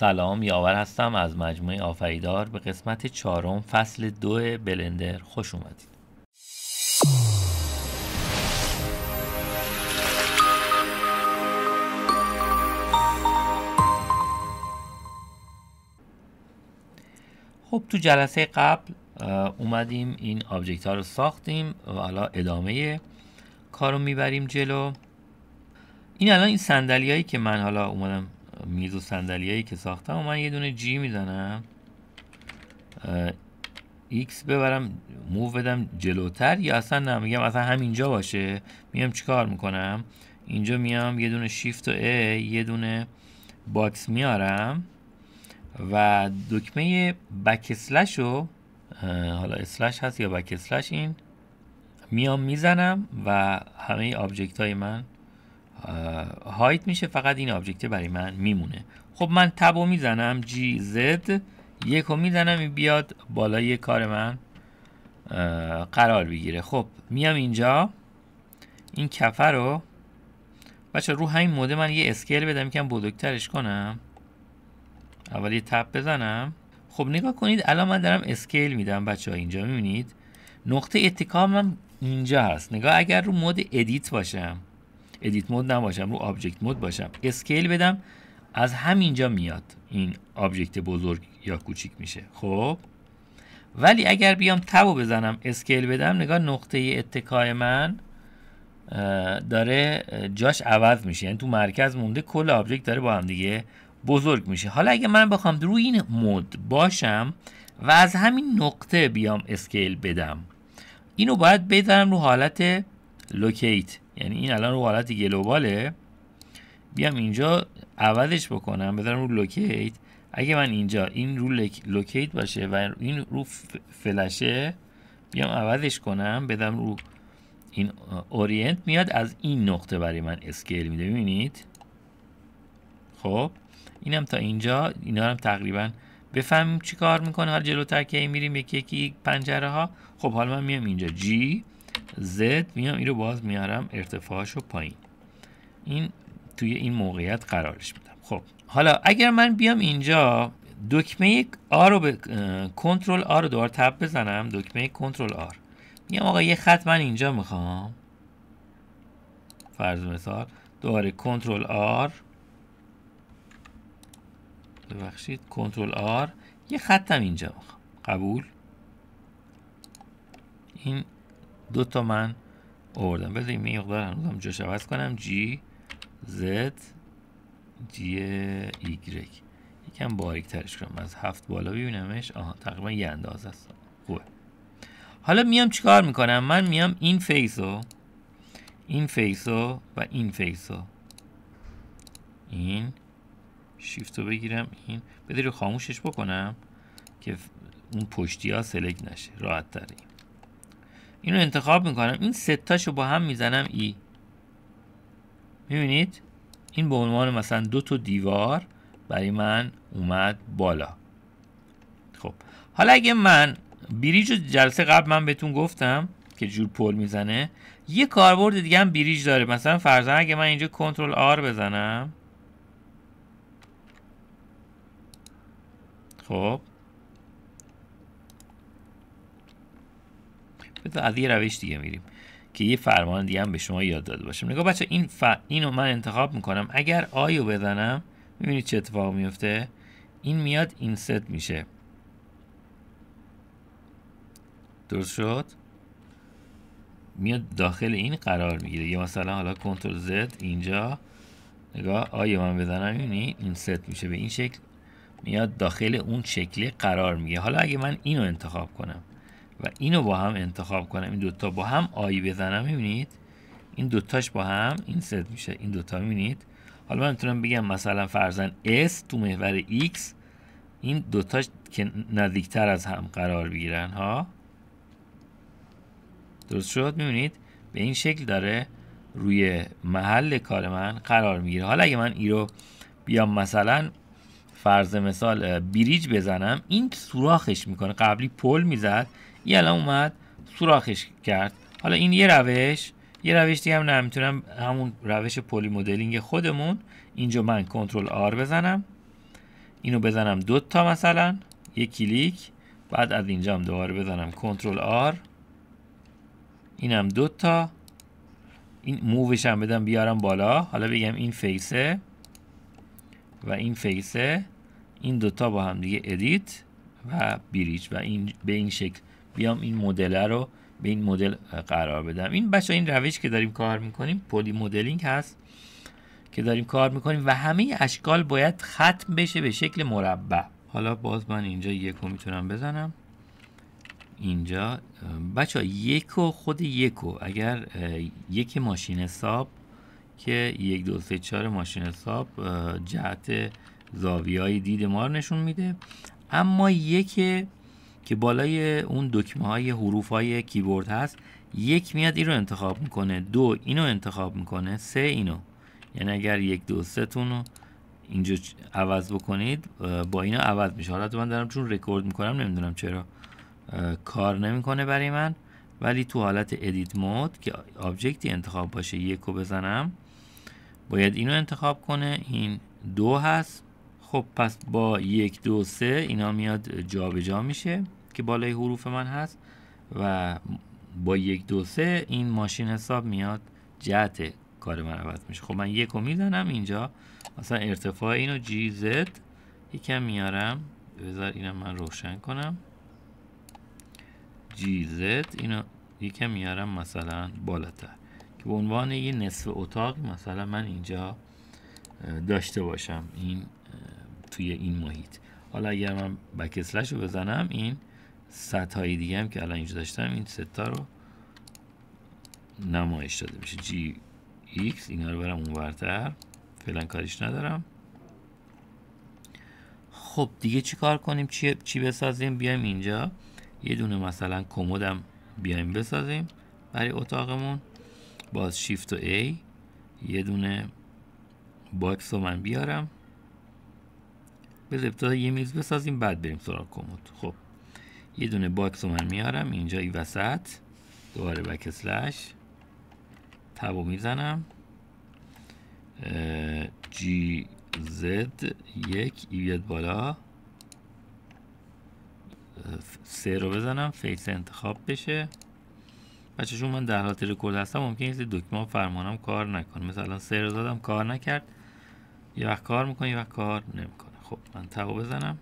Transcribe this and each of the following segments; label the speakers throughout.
Speaker 1: سلام یاور هستم از مجموعه آفریدار به قسمت چهارم فصل دو بلندر خوش اومدید خب تو جلسه قبل اومدیم این آبجکت ها رو ساختیم و حالا ادامه کار رو میبریم جلو این الان این سندلی هایی که من حالا اومدم میز و هایی که ساختم و من یه دونه جی میزنم ایکس ببرم موو بدم جلوتر یا اصلا نه میگم اصلا همینجا باشه میام چیکار میکنم اینجا میام یه دونه شیفت و ای یه دونه باکس میارم و دکمه بک اسلش رو حالا اسلش هست یا بک اسلش این میام میزنم و همه آبجکت های من هایت میشه فقط این آبجکت برای من میمونه خب من تب رو میزنم جی زد یک رو میزنم این بیاد بالای کار من قرار بگیره خب میام اینجا این کفه رو بچه رو همین مده من یه اسکیل بدم که بودکترش کنم اول یه تب بزنم خب نگاه کنید الان من دارم اسکیل میدم بچه ها اینجا میبینید نقطه اتکام من اینجا هست نگاه اگر رو مود ادیت باشم ادیت مود نباشم رو آبجکت مود باشم اسکیل بدم از همینجا میاد این آبجکت بزرگ یا کوچیک میشه خب ولی اگر بیام تبو بزنم اسکیل بدم نگاه نقطه اتکای من داره جاش عوض میشه یعنی تو مرکز مونده کل آبجکت داره با هم دیگه بزرگ میشه حالا اگه من بخوام روی این مود باشم و از همین نقطه بیام اسکیل بدم اینو باید بذارم رو حالت لوکیت یعنی این الان رو حالت گلوباله بیام اینجا عوضش بکنم بذارم رو لوکیت اگه من اینجا این رو لوکیت باشه و این رو فلشه بیام عوضش کنم بدم رو این اورینت میاد از این نقطه برای من اسکیل میده ببینید خب اینم تا اینجا اینا هم تقریبا بفهمیم چی کار میکنه حالا جلوتر که میریم یکی یکی پنجره ها خب حالا من میام اینجا جی Z میام این رو باز میارم ارتفاعش رو پایین این توی این موقعیت قرارش میدم خب حالا اگر من بیام اینجا دکمه آ رو به کنترل آر رو دوار تب بزنم دکمه کنترل آر میام آقا یه خط من اینجا میخوام فرض مثال دوباره کنترل آر ببخشید کنترل آر یه خطم اینجا میخوام قبول این دو تا من آوردم بذاریم این مقدار هنوزم جاش عوض کنم جی زد جی ایگرگ یکم باریک ترش کنم از هفت بالا ببینمش آها تقریبا یه انداز هست خوبه حالا میام چیکار میکنم من میام این فیسو این فیسو و این فیسو این شیفت رو بگیرم این بذاری خاموشش بکنم که اون پشتی ها سلک نشه راحت تریم اینو انتخاب میکنم این رو با هم میزنم ای میبینید این به عنوان مثلا دو تا دیوار برای من اومد بالا خب حالا اگه من بریج جلسه قبل من بهتون گفتم که جور پل میزنه یه کاربرد دیگه هم بریج داره مثلا فرضاً اگه من اینجا کنترل آر بزنم خب بذار از یه روش دیگه میریم که یه فرمان دیگه هم به شما یاد داده باشم نگاه بچه این اینو من انتخاب میکنم اگر آیو بزنم میبینید چه اتفاق میفته این میاد این میشه درست شد میاد داخل این قرار میگیره یه مثلا حالا کنترل زد اینجا نگاه آیو من بزنم میبینی این میشه به این شکل میاد داخل اون شکل قرار میگه حالا اگه من اینو انتخاب کنم و اینو با هم انتخاب کنم این دوتا با هم آی بزنم میبینید این دوتاش با هم این ست میشه این دوتا میبینید حالا من میتونم بگم مثلا فرزن S تو محور X این دوتاش که نزدیکتر از هم قرار بگیرن ها درست شد میبینید به این شکل داره روی محل کار من قرار میگیره حالا اگه من ای رو بیام مثلا فرض مثال بریج بزنم این سوراخش میکنه قبلی پل میزد یه الان اومد سوراخش کرد حالا این یه روش یه روش دیگه هم نمیتونم همون روش پلی مدلینگ خودمون اینجا من کنترل آر بزنم اینو بزنم دوتا تا مثلا یه کلیک بعد از اینجا هم دوباره بزنم کنترل آر اینم دو تا این مووش هم بدم بیارم بالا حالا بگم این فیسه و این فیسه این دوتا با هم دیگه ادیت و بریج و این به این شکل بیام این مدل رو به این مدل قرار بدم این بچه این روش که داریم کار میکنیم پولی مدلینگ هست که داریم کار میکنیم و همه اشکال باید ختم بشه به شکل مربع حالا باز من اینجا یکو میتونم بزنم اینجا بچه یکو خود یکو اگر یک ماشین حساب که یک دو سه چهار ماشین حساب جهت زاویه های دید ما رو نشون میده اما یک که بالای اون دکمه های حروف های کیبورد هست یک میاد این رو انتخاب میکنه دو اینو انتخاب میکنه سه اینو یعنی اگر یک دو سه تون رو اینجا عوض بکنید با اینا عوض میشه حالا من دارم چون رکورد میکنم نمیدونم چرا کار نمیکنه برای من ولی تو حالت ادیت مود که آبجکتی انتخاب باشه یک رو بزنم باید اینو انتخاب کنه این دو هست خب پس با یک دو سه اینا میاد جابجا میشه که بالای حروف من هست و با یک دو سه این ماشین حساب میاد جهت کار من عوض میشه خب من یک رو میزنم اینجا مثلا ارتفاع اینو جی زد یکم میارم بذار اینم من روشن کنم جی زد اینو یکم میارم مثلا بالاتر که به عنوان یه نصف اتاق مثلا من اینجا داشته باشم این توی این محیط حالا اگر من بکسلش رو بزنم این سطح هایی دیگه هم که الان اینجا داشتم این ستا رو نمایش داده میشه جی ایکس اینا رو برم اونورتر فعلا کاریش ندارم خب دیگه چی کار کنیم چی, بسازیم بیایم اینجا یه دونه مثلا کمدم بیایم بسازیم برای اتاقمون باز شیفت و ای یه دونه باکس رو من بیارم به ابتدا یه میز بسازیم بعد بریم سراغ کمد خب یه دونه باکس رو من میارم اینجا این وسط دوباره بک سلش تب رو میزنم جی زد یک ای بالا سه رو بزنم فیس انتخاب بشه بچه چون من در حالت رکورد هستم ممکن است دکمه ها فرمانم کار نکنه مثلا سه رو زدم کار نکرد یه وقت کار میکنه یه وقت کار نمیکنه خب من تبو بزنم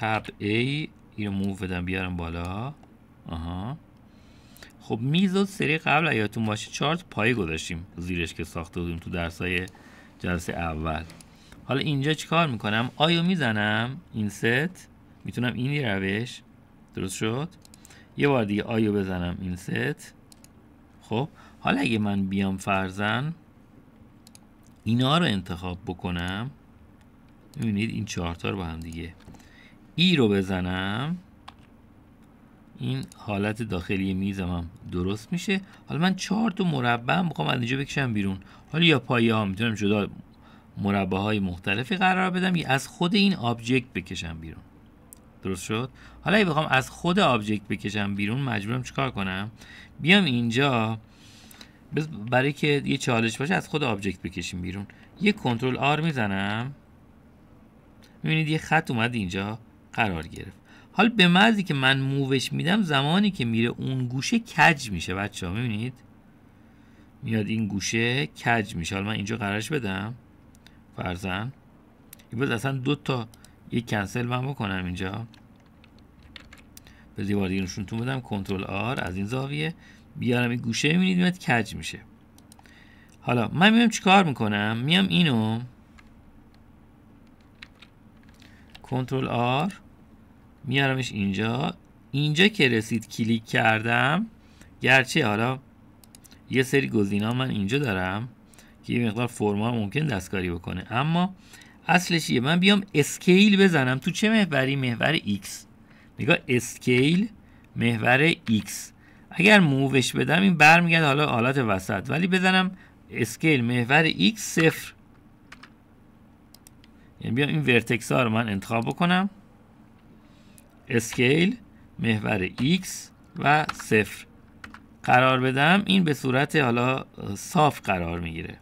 Speaker 1: تب A اینو موو بدم بیارم بالا آها خب میز و سری قبل یادتون باشه چارت پای گذاشتیم زیرش که ساخته بودیم تو درسای جلسه اول حالا اینجا چیکار میکنم آیا میزنم این ست میتونم این روش درست شد یه بار دیگه آیو بزنم این ست خب حالا اگه من بیام فرزن اینا رو انتخاب بکنم میبینید این چهارتا رو با هم دیگه ای رو بزنم این حالت داخلی میزم هم درست میشه حالا من چهار تا مربع میخوام از اینجا بکشم بیرون حالا یا پایه ها میتونم جدا مربع های مختلفی قرار بدم یا از خود این آبجکت بکشم بیرون درست شد حالا اگه بخوام از خود آبجکت بکشم بیرون مجبورم چیکار کنم بیام اینجا برای که یه چالش باشه از خود آبجکت بکشیم بیرون یه کنترل آر میزنم میبینید یه خط اومد اینجا قرار گرفت حال به مرزی که من مووش میدم زمانی که میره اون گوشه کج میشه بچه ها میبینید میاد این گوشه کج میشه حالا من اینجا قرارش بدم فرزن این اصلا دو تا یک کنسل من بکنم اینجا به دیوار دیگه نشونتون بدم کنترل آر از این زاویه بیارم این گوشه میبینید میاد کج میشه حالا من میام چیکار میکنم میام اینو کنترل آر میارمش اینجا اینجا که رسید کلیک کردم گرچه حالا یه سری گزینا من اینجا دارم که یه مقدار فرما ممکن دستکاری بکنه اما اصلش یه من بیام اسکیل بزنم تو چه محوری محور X نگاه اسکیل محور X اگر مووش بدم این برمیگرده حالا حالت وسط ولی بزنم اسکیل محور X صفر یعنی بیام این ورتکس ها رو من انتخاب بکنم اسکیل محور x و صفر قرار بدم این به صورت حالا صاف قرار میگیره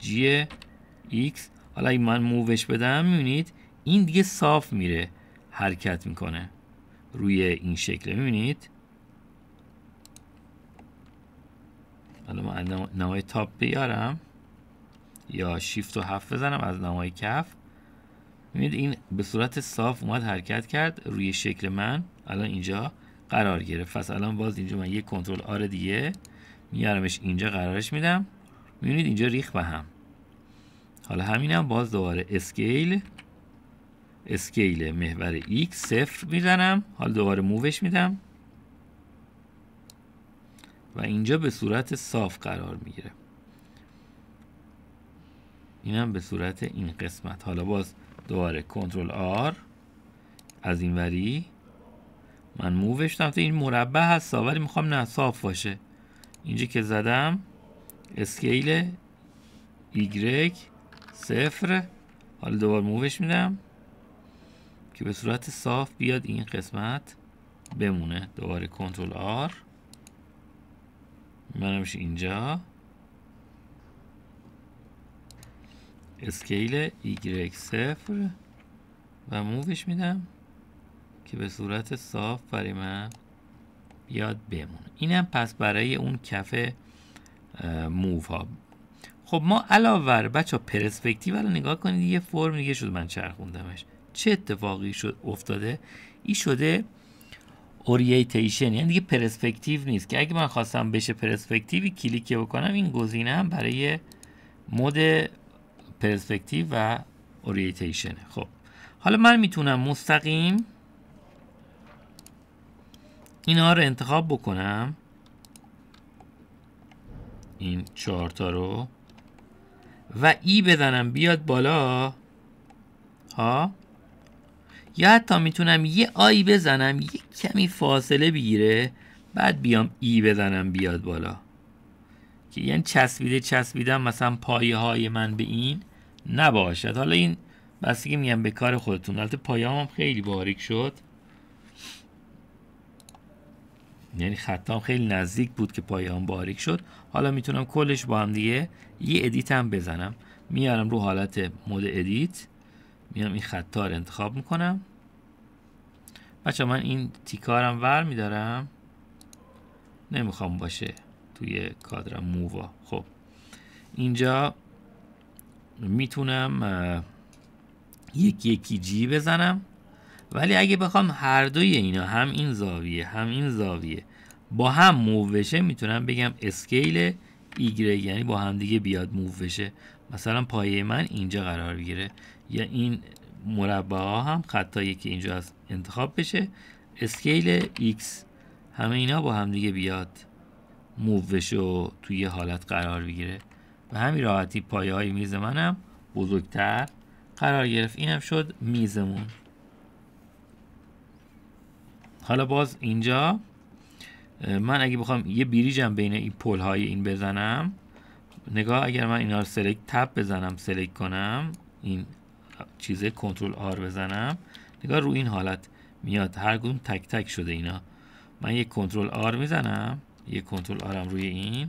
Speaker 1: g x حالا اگه من مووش بدم میبینید این دیگه صاف میره حرکت میکنه روی این شکل میبینید حالا من نمای تاپ بیارم یا شیفت و هفت بزنم از نمای کف ببینید این به صورت صاف اومد حرکت کرد روی شکل من الان اینجا قرار گرفت پس الان باز اینجا من یک کنترل آر دیگه میارمش اینجا قرارش میدم میبینید اینجا ریخ به هم حالا همینم باز دوباره اسکیل اسکیل محور x صفر میزنم حالا دوباره مووش میدم و اینجا به صورت صاف قرار میگیره اینم به صورت این قسمت حالا باز دوباره کنترل آر از این وری من مووش دارم این مربع هست ولی میخوام نه صاف باشه اینجا که زدم اسکیل ایگرگ صفر حالا دوباره مووش میدم که به صورت صاف بیاد این قسمت بمونه دوباره کنترل آر منمش اینجا اسکیل ایگرگ صفر و مووش میدم که به صورت صاف برای من بیاد بمونه اینم پس برای اون کف موو ها خب ما علاوه بر بچه ها پرسپکتیو رو نگاه کنید یه فرم دیگه شد من چرخوندمش چه اتفاقی شد افتاده این شده اوریتیشن یعنی دیگه پرسپکتیو نیست که اگه من خواستم بشه پرسپکتیوی کلیک بکنم این گزینه هم برای مود پرسپکتیو و اورینتیشن خب حالا من میتونم مستقیم اینها رو انتخاب بکنم این چهارتا رو و ای بزنم بیاد بالا ها یا حتی میتونم یه آی بزنم یه کمی فاصله بگیره بعد بیام ای بزنم بیاد بالا که یعنی چسبیده چسبیدم مثلا پایه های من به این نباشد حالا این بستگی میگم به کار خودتون البته پایام هم خیلی باریک شد یعنی خطام خیلی نزدیک بود که پایام باریک شد حالا میتونم کلش با هم دیگه یه ادیت هم بزنم میارم رو حالت مود ادیت میام این خطا رو انتخاب میکنم بچه من این تیکارم ور میدارم نمیخوام باشه توی کادرم مووا خب اینجا میتونم یکی یکی جی بزنم ولی اگه بخوام هر دوی اینا هم این زاویه هم این زاویه با هم موو بشه میتونم بگم اسکیل ایگره یعنی با هم دیگه بیاد موو بشه مثلا پایه من اینجا قرار بگیره یا این مربع ها هم خطایی که اینجا از انتخاب بشه اسکیل ایکس همه اینا با هم دیگه بیاد موو بشه و توی حالت قرار بگیره به همین راحتی پایه های میز منم بزرگتر قرار گرفت اینم شد میزمون حالا باز اینجا من اگه بخوام یه بریجم بین این پل های این بزنم نگاه اگر من اینا رو سلیک تب بزنم سلیک کنم این چیزه کنترل آر بزنم نگاه رو این حالت میاد هر کدوم تک تک شده اینا من یک کنترل آر میزنم یک کنترل آرم روی این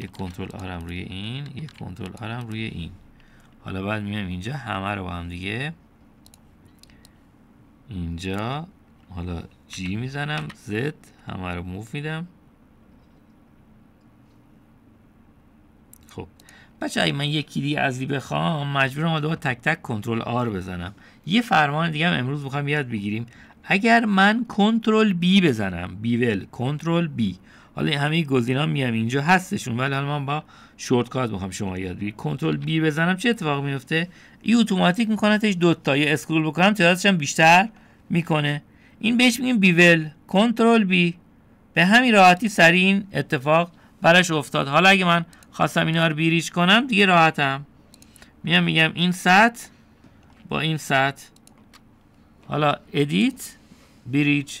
Speaker 1: یک کنترل آرم روی این یک کنترل آرم روی این حالا بعد میام اینجا همه رو با هم دیگه اینجا حالا جی میزنم زد همه رو موف میدم خب بچه اگه من یکی دیگه از بخوام مجبورم دو تک تک کنترل آر بزنم یه فرمان دیگه هم امروز میخوام یاد بگیریم اگر من کنترل بی بزنم بیول کنترل بی حالا همه گزینا میام اینجا هستشون ولی الان من با شورت کات میخوام شما یاد بگیرید کنترل بی بزنم چه اتفاق میفته ای اتوماتیک میکنتش دو تا یه اسکرول بکنم تعدادش هم بیشتر میکنه این بهش میگیم بیول کنترل بی به همین راحتی سریع این اتفاق براش افتاد حالا اگه من خواستم اینا رو بیریش کنم دیگه راحتم میام میگم این سطح با این سطح حالا ادیت بریچ.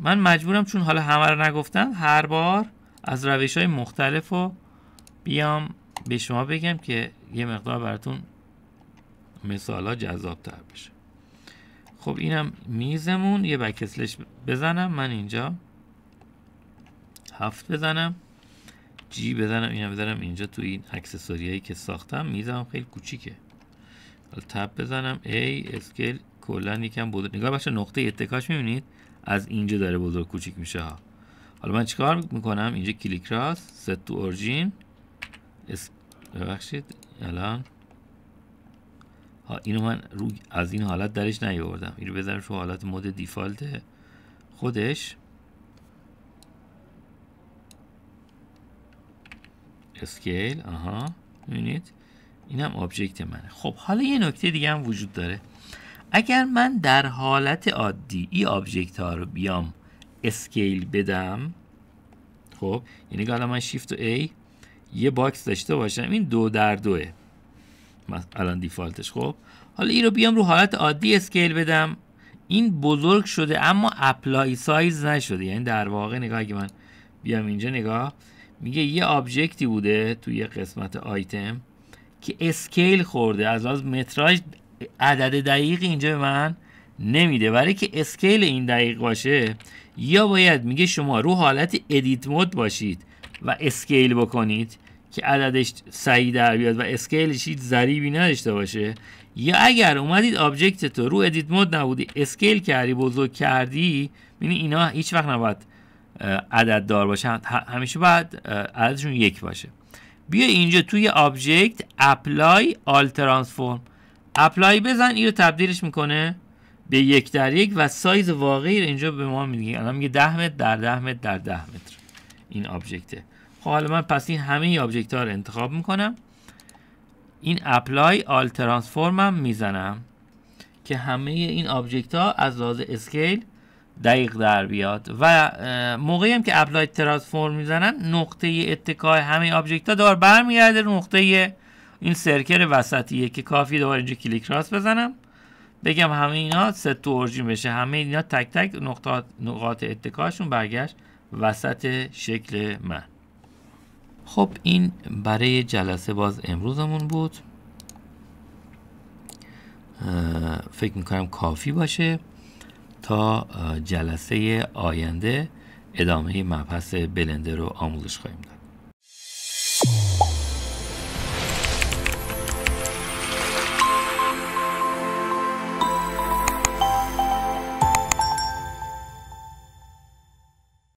Speaker 1: من مجبورم چون حالا همه رو نگفتم هر بار از روش های مختلف رو بیام به شما بگم که یه مقدار براتون مثال ها جذاب تر بشه خب اینم میزمون یه بکسلش بزنم من اینجا هفت بزنم جی بزنم اینم بزنم اینجا تو این اکسسوری هایی که ساختم میزم خیلی کوچیکه حالا تب بزنم ای اسکل کلا یکم بود نگاه بچه نقطه اتکاش میبینید از اینجا داره بزرگ کوچیک میشه ها حالا من چیکار میکنم اینجا کلیک راست ست تو اورجین اس... ببخشید الان ها اینو من رو از این حالت درش نیاوردم اینو بذارم رو حالت مود دیفالت خودش اسکیل آها میبینید اینم آبجکت منه خب حالا یه نکته دیگه هم وجود داره اگر من در حالت عادی ای آبجکت ها رو بیام اسکیل بدم خب یعنی که من شیفت و ای یه باکس داشته باشم این دو در دوه الان دیفالتش خب حالا این رو بیام رو حالت عادی اسکیل بدم این بزرگ شده اما اپلای سایز نشده یعنی در واقع نگاه اگه من بیام اینجا نگاه میگه یه آبجکتی بوده توی قسمت آیتم که اسکیل خورده از از متراژ عدد دقیق اینجا به من نمیده برای که اسکیل این دقیق باشه یا باید میگه شما رو حالت ادیت مود باشید و اسکیل بکنید که عددش صحیح در بیاد و اسکیلش هیچ ضریبی نداشته باشه یا اگر اومدید آبجکت تو رو ادیت مود نبودی اسکیل کردی بزرگ کردی یعنی اینا هیچ وقت نباید عدد دار باشن همیشه باید عددشون یک باشه بیا اینجا توی آبجکت اپلای آل ترانسفورم اپلای بزن اینو تبدیلش میکنه به یک در یک و سایز واقعی رو اینجا به ما میگه الان میگه 10 متر در 10 متر در ده متر این آبجکته خب حالا من پس این همه ای آبجکت ها رو انتخاب میکنم این اپلای آل هم میزنم که همه این آبجکت ها از لحاظ اسکیل دقیق در بیاد و موقعی هم که اپلای ترانسفورم میزنم نقطه اتکای همه آبجکت ها دار برمیگرده نقطه این سرکر وسطیه که کافی دوباره اینجا کلیک راست بزنم بگم همه اینا ست تو اورجین بشه همه اینا تک تک نقطات نقاط اتکاشون برگشت وسط شکل من خب این برای جلسه باز امروزمون بود فکر میکنم کافی باشه تا جلسه آینده ادامه مبحث بلنده رو آموزش خواهیم داد